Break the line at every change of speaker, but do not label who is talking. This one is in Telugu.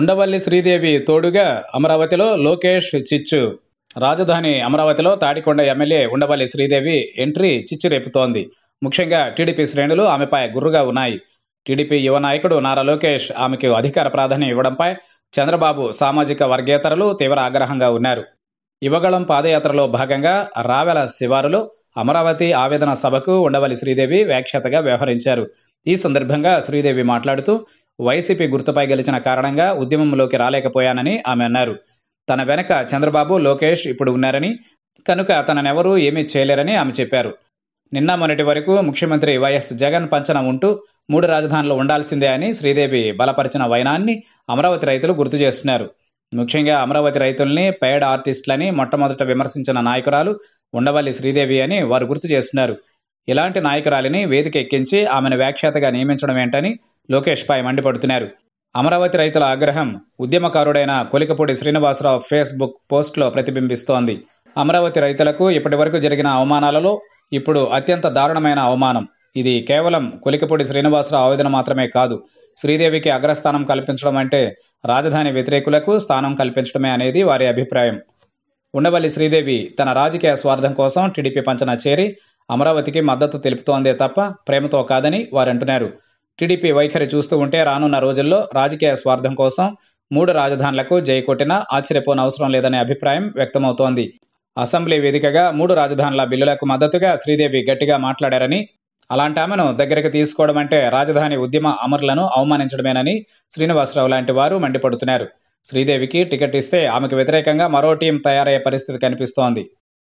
ఉండవల్లి శ్రీదేవి తోడుగా అమరావతిలో లోకేష్ చిచ్చు రాజధాని అమరావతిలో తాడికొండ ఎమ్మెల్యే ఉండవల్లి శ్రీదేవి ఎంట్రీ చిచ్చు రేపుతోంది ముఖ్యంగా టీడీపీ శ్రేణులు ఆమెపై గుర్రుగా ఉన్నాయి టీడీపీ యువ నాయకుడు నారా లోకేష్ ఆమెకు అధికార ప్రాధాన్యం ఇవ్వడంపై చంద్రబాబు సామాజిక వర్గేతరులు తీవ్ర ఆగ్రహంగా ఉన్నారు యువగళం పాదయాత్రలో భాగంగా రావెల శివారులో అమరావతి ఆవేదన సభకు ఉండవల్లి శ్రీదేవి వ్యాఖ్యాతగా వ్యవహరించారు ఈ సందర్భంగా శ్రీదేవి మాట్లాడుతూ వైసీపీ గుర్తుపై గెలిచిన కారణంగా ఉద్యమంలోకి రాలేకపోయానని ఆమె అన్నారు తన వెనక చంద్రబాబు లోకేష్ ఇప్పుడు ఉన్నారని కనుక తననెవరూ ఏమీ చేయలేరని ఆమె చెప్పారు నిన్న మొన్నటి వరకు ముఖ్యమంత్రి వైఎస్ జగన్ పంచన ఉంటూ మూడు రాజధానులు ఉండాల్సిందే అని శ్రీదేవి బలపరిచిన వైనాన్ని అమరావతి రైతులు గుర్తు చేస్తున్నారు ముఖ్యంగా అమరావతి రైతుల్ని పేడ్ ఆర్టిస్టులని మొట్టమొదట విమర్శించిన నాయకురాలు ఉండవల్లి శ్రీదేవి అని వారు గుర్తు చేస్తున్నారు ఇలాంటి నాయకురాలిని వేదిక ఎక్కించి ఆమెను వ్యాఖ్యాతగా నియమించడం ఏంటని లోకేష్ పై మండిపడుతున్నారు అమరావతి రైతుల ఆగ్రహం ఉద్యమకారుడైన కొలికపూడి శ్రీనివాసరావు ఫేస్బుక్ పోస్ట్లో ప్రతిబింబిస్తోంది అమరావతి రైతులకు ఇప్పటివరకు జరిగిన అవమానాలలో ఇప్పుడు అత్యంత దారుణమైన అవమానం ఇది కేవలం కొలికపూడి శ్రీనివాసరావు ఆవేదన మాత్రమే కాదు శ్రీదేవికి అగ్రస్థానం కల్పించడం అంటే రాజధాని వ్యతిరేకులకు స్థానం కల్పించడమే అనేది వారి అభిప్రాయం ఉండవల్లి శ్రీదేవి తన రాజకీయ స్వార్థం కోసం టీడీపీ పంచన చేరి అమరావతికి మద్దతు తెలుపుతోందే తప్ప ప్రేమతో కాదని వారంటున్నారు టీడీపీ వైఖరి చూస్తూ ఉంటే రానున్న రోజుల్లో రాజకీయ స్వార్థం కోసం మూడు రాజధానులకు జై జయకొట్టినా ఆశ్చర్యపోనవసరం లేదనే అభిప్రాయం వ్యక్తమవుతోంది అసెంబ్లీ వేదికగా మూడు రాజధానుల బిల్లులకు మద్దతుగా శ్రీదేవి గట్టిగా మాట్లాడారని అలాంటి ఆమెను దగ్గరకు తీసుకోవడం అంటే రాజధాని ఉద్యమ అమరులను అవమానించడమేనని శ్రీనివాసరావు లాంటి వారు మండిపడుతున్నారు శ్రీదేవికి టికెట్ ఇస్తే ఆమెకు వ్యతిరేకంగా మరో టీం తయారయ్యే పరిస్థితి కనిపిస్తోంది